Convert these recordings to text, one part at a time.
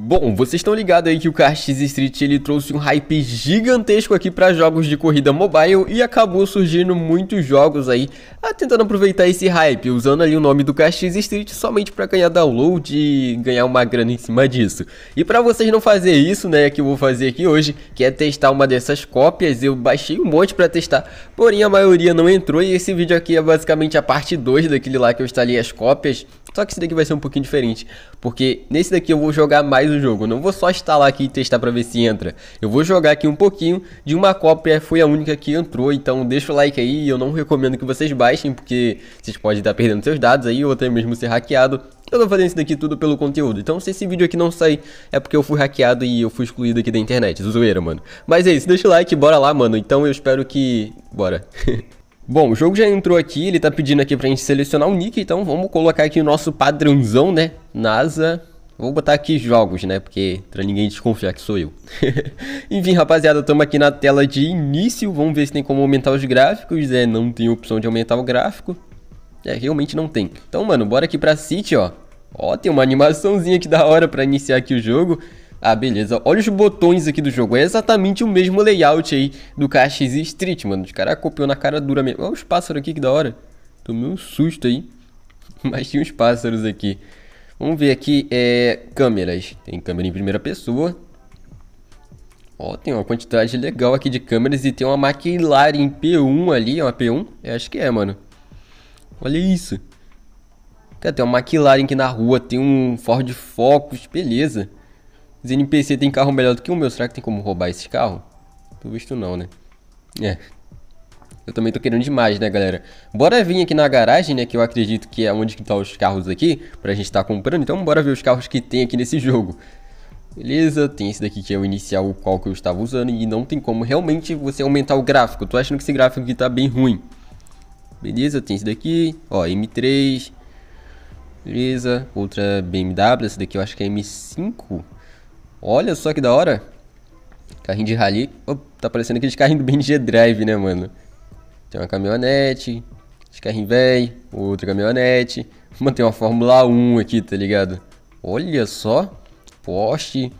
Bom, vocês estão ligados aí que o Car Street ele trouxe um hype gigantesco aqui para jogos de corrida mobile e acabou surgindo muitos jogos aí ah, tentando aproveitar esse hype, usando ali o nome do Car Street somente para ganhar download e ganhar uma grana em cima disso. E para vocês não fazer isso, né, que eu vou fazer aqui hoje, que é testar uma dessas cópias, eu baixei um monte para testar, porém a maioria não entrou e esse vídeo aqui é basicamente a parte 2 daquele lá que eu instalei as cópias só que esse daqui vai ser um pouquinho diferente, porque nesse daqui eu vou jogar mais o jogo. Eu não vou só instalar aqui e testar para ver se entra. Eu vou jogar aqui um pouquinho de uma cópia, foi a única que entrou, então deixa o like aí. Eu não recomendo que vocês baixem, porque vocês podem estar perdendo seus dados aí ou até mesmo ser hackeado. Eu tô fazendo isso daqui tudo pelo conteúdo. Então, se esse vídeo aqui não sair, é porque eu fui hackeado e eu fui excluído aqui da internet. Zoeira, mano. Mas é isso, deixa o like, bora lá, mano. Então, eu espero que... Bora. Bom, o jogo já entrou aqui, ele tá pedindo aqui pra gente selecionar o nick, então vamos colocar aqui o nosso padrãozão, né? NASA. Vou botar aqui jogos, né? Porque pra ninguém desconfiar que sou eu. Enfim, rapaziada, estamos aqui na tela de início. Vamos ver se tem como aumentar os gráficos. É, não tem opção de aumentar o gráfico. É, realmente não tem. Então, mano, bora aqui pra City, ó. Ó, tem uma animaçãozinha aqui da hora pra iniciar aqui o jogo. Ah, beleza. Olha os botões aqui do jogo. É exatamente o mesmo layout aí do KX Street, mano. Os caras copiou na cara dura mesmo. Olha os pássaros aqui, que da hora. Tomei um susto aí. Mas tinha uns pássaros aqui. Vamos ver aqui, é... Câmeras. Tem câmera em primeira pessoa. Ó, tem uma quantidade legal aqui de câmeras e tem uma McLaren P1 ali. É uma P1? Eu acho que é, mano. Olha isso. Cara, tem uma McLaren aqui na rua, tem um Ford Focus, beleza. Os NPC tem carro melhor do que o meu. Será que tem como roubar esse carro? Pelo visto não, né? É. Eu também tô querendo demais, né, galera? Bora vir aqui na garagem, né, que eu acredito que é onde que tá os carros aqui, pra gente tá comprando. Então bora ver os carros que tem aqui nesse jogo. Beleza, tem esse daqui que é o inicial, o qual que eu estava usando, e não tem como realmente você aumentar o gráfico. tô achando que esse gráfico aqui tá bem ruim. Beleza, tem esse daqui, ó, M3. Beleza, outra BMW, esse daqui eu acho que é M5. Olha só que da hora. Carrinho de rally. Opa, tá parecendo aquele carrinho do BNG Drive, né, mano? Tem uma caminhonete, esse carrinho velho, outra caminhonete. Mano, tem uma Fórmula 1 aqui, tá ligado? Olha só. Porsche.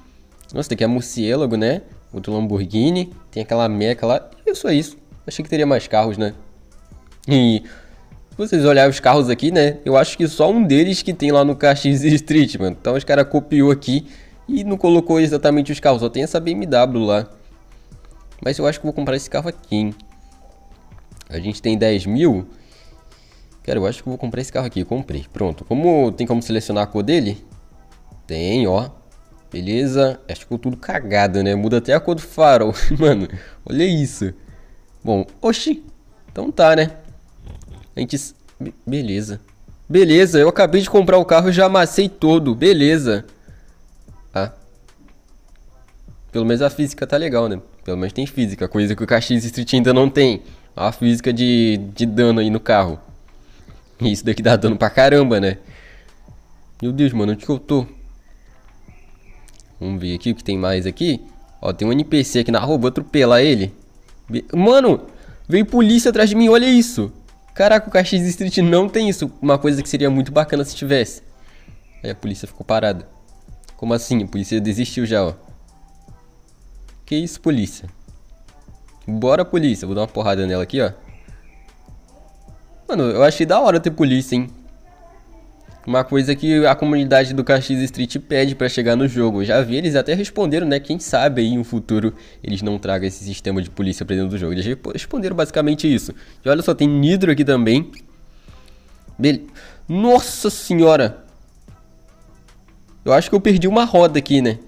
Nossa, tem aqui a Murciélago, né? Outro Lamborghini. Tem aquela Meca lá. E só isso. Achei que teria mais carros, né? E vocês olharem os carros aqui, né? Eu acho que só um deles que tem lá no KX Street, mano. Então os caras copiou aqui e não colocou exatamente os carros, só tem essa BMW lá. Mas eu acho que vou comprar esse carro aqui, hein? A gente tem 10 mil. Cara, eu acho que vou comprar esse carro aqui. Comprei. Pronto. Como tem como selecionar a cor dele? Tem, ó. Beleza. Acho que ficou tudo cagado, né? Muda até a cor do farol. Mano, olha isso. Bom, oxi. Então tá, né? A gente... Be beleza. Beleza, eu acabei de comprar o carro e já amassei todo. Beleza. A. Pelo menos a física tá legal, né? Pelo menos tem física, coisa que o Caxias Street ainda não tem. A física de, de dano aí no carro. isso daqui dá dano pra caramba, né? Meu Deus, mano, onde que eu tô? Vamos ver aqui o que tem mais aqui. Ó, tem um NPC aqui na rua, vou atropelar ele. Mano, veio polícia atrás de mim, olha isso. Caraca, o Caxias Street não tem isso. Uma coisa que seria muito bacana se tivesse. Aí a polícia ficou parada. Como assim? A polícia desistiu já, ó. Que isso, polícia? Bora, polícia. Vou dar uma porrada nela aqui, ó. Mano, eu achei da hora ter polícia, hein? Uma coisa que a comunidade do KX Street pede para chegar no jogo. Já vi, eles até responderam, né? Quem sabe aí no futuro eles não tragam esse sistema de polícia pra dentro do jogo. Eles responderam basicamente isso. E olha só, tem Nidro aqui também. Bele... Nossa senhora! Eu acho que eu perdi uma roda aqui, né?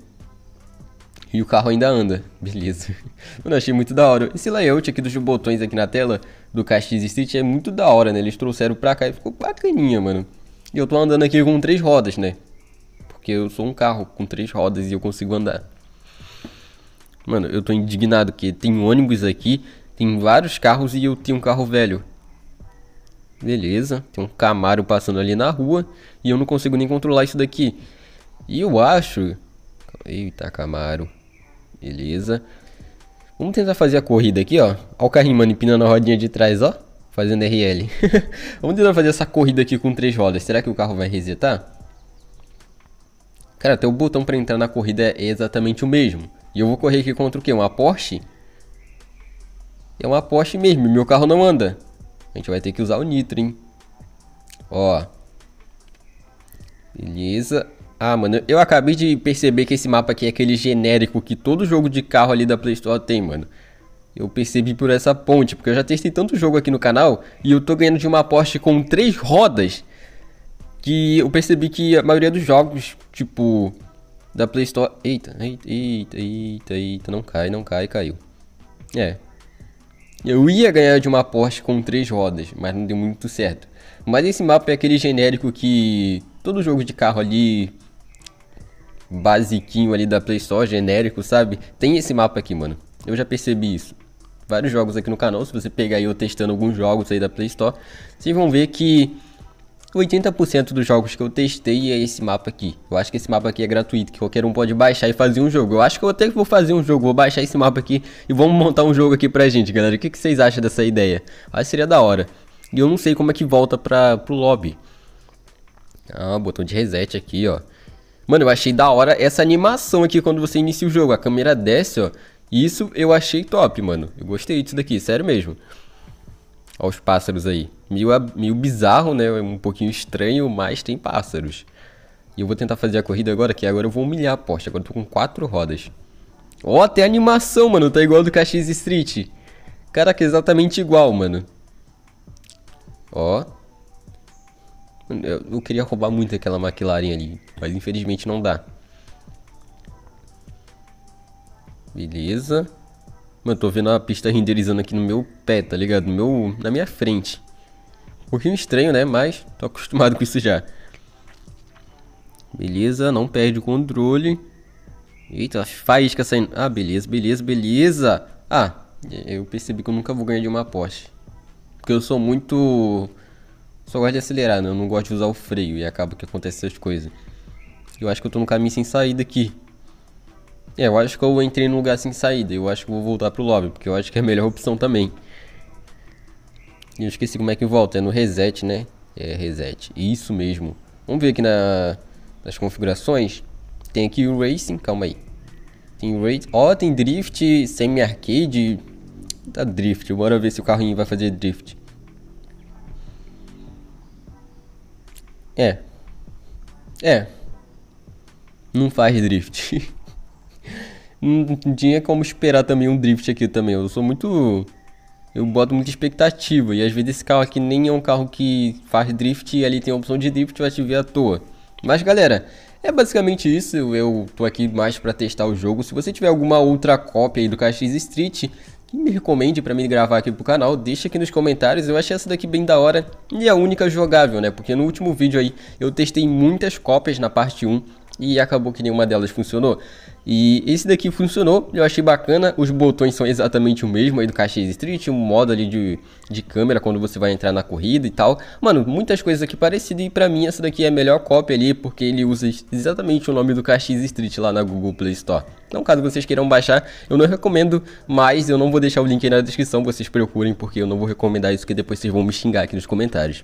E o carro ainda anda. Beleza. Mano, achei muito da hora. Esse layout aqui dos botões aqui na tela do KX Street é muito da hora, né? Eles trouxeram pra cá e ficou bacaninha, mano. E eu tô andando aqui com três rodas, né? Porque eu sou um carro com três rodas e eu consigo andar. Mano, eu tô indignado que tem ônibus aqui, tem vários carros e eu tenho um carro velho. Beleza, tem um Camaro passando ali na rua e eu não consigo nem controlar isso daqui. E eu acho... Eita, Camaro. Beleza. Vamos tentar fazer a corrida aqui, ó. Olha o carrinho, mano, empinando a rodinha de trás, ó. Fazendo RL. Vamos tentar fazer essa corrida aqui com três rodas. Será que o carro vai resetar? Cara, até o botão pra entrar na corrida é exatamente o mesmo. E eu vou correr aqui contra o quê? Uma Porsche? É uma Porsche mesmo. Meu carro não anda. A gente vai ter que usar o nitro, hein? Ó. Beleza. Ah, mano, eu acabei de perceber que esse mapa aqui é aquele genérico que todo jogo de carro ali da Play Store tem, mano. Eu percebi por essa ponte, porque eu já testei tanto jogo aqui no canal e eu tô ganhando de uma Porsche com três rodas que eu percebi que a maioria dos jogos, tipo, da Play Store... Eita, eita, eita, eita, eita, não cai, não cai, caiu. É. Eu ia ganhar de uma Porsche com três rodas, mas não deu muito certo. Mas esse mapa é aquele genérico que todo jogo de carro ali basiquinho ali da Play Store, genérico, sabe? Tem esse mapa aqui, mano. Eu já percebi isso. Vários jogos aqui no canal, se você pegar eu testando alguns jogos aí da Play Store, vocês vão ver que 80% dos jogos que eu testei é esse mapa aqui. Eu acho que esse mapa aqui é gratuito, que qualquer um pode baixar e fazer um jogo. Eu acho que eu até vou fazer um jogo, vou baixar esse mapa aqui e vamos montar um jogo aqui pra gente, galera. O que, que vocês acham dessa ideia? Acho que seria da hora. E eu não sei como é que volta pra, pro lobby. Ah, botão de reset aqui, ó. Mano, eu achei da hora essa animação aqui quando você inicia o jogo. A câmera desce, ó. Isso eu achei top, mano. Eu gostei disso daqui, sério mesmo. Olha os pássaros aí. Meio, meio bizarro, né? Um pouquinho estranho, mas tem pássaros. E eu vou tentar fazer a corrida agora, que agora eu vou humilhar a Porsche. Agora eu tô com quatro rodas. Ó, tem animação, mano. Tá igual do KX Street. Caraca, exatamente igual, mano. Ó. Eu, queria roubar muito aquela McLaren ali, mas infelizmente não dá. Beleza. Mano, tô vendo a pista renderizando aqui no meu pé, tá ligado? No meu, na minha frente. Um pouquinho estranho, né? Mas tô acostumado com isso já. Beleza, não perde o controle. Eita, faísca saindo. Ah, beleza, beleza, beleza. Ah, eu percebi que eu nunca vou ganhar de uma Porsche. Porque eu sou muito só gosto de acelerar, né? Eu não gosto de usar o freio e acaba que acontecem essas coisas. Eu acho que eu tô no caminho sem saída aqui. É, eu acho que eu entrei num lugar sem saída. Eu acho que vou voltar pro lobby, porque eu acho que é a melhor opção também. E eu esqueci como é que volta. É no reset, né? É, reset. Isso mesmo. Vamos ver aqui na, nas configurações. Tem aqui o Racing, calma aí. Tem Racing. Ó, oh, tem Drift, Semi-Arcade. Tá Drift, bora ver se o carrinho vai fazer Drift. É. É. Não faz drift. não tinha como esperar também um drift aqui também. Eu sou muito. Eu boto muita expectativa. E às vezes esse carro aqui nem é um carro que faz drift e ali tem a opção de drift, vai te ver à toa. Mas galera, é basicamente isso. Eu tô aqui mais para testar o jogo. Se você tiver alguma outra cópia aí do KX Street, me recomende para mim gravar aqui pro canal, deixa aqui nos comentários, eu achei essa daqui bem da hora e é a única jogável, né? Porque no último vídeo aí eu testei muitas cópias na parte 1 e acabou que nenhuma delas funcionou. E esse daqui funcionou, eu achei bacana, os botões são exatamente o mesmo aí do Cache Street, um modo ali de, de câmera quando você vai entrar na corrida e tal. Mano, muitas coisas aqui parecidas e pra mim essa daqui é a melhor cópia ali, porque ele usa exatamente o nome do Cache Street lá na Google Play Store. Então caso vocês queiram baixar, eu não recomendo, mas eu não vou deixar o link aí na descrição, vocês procurem, porque eu não vou recomendar isso, que depois vocês vão me xingar aqui nos comentários.